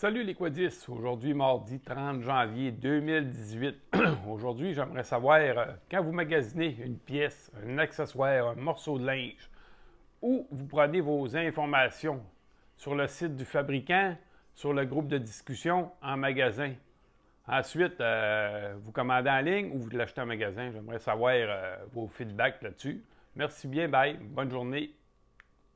Salut les quadis, aujourd'hui mardi 30 janvier 2018. aujourd'hui, j'aimerais savoir, euh, quand vous magasinez une pièce, un accessoire, un morceau de linge, où vous prenez vos informations sur le site du fabricant, sur le groupe de discussion, en magasin. Ensuite, euh, vous commandez en ligne ou vous l'achetez en magasin. J'aimerais savoir euh, vos feedbacks là-dessus. Merci bien, bye, bonne journée.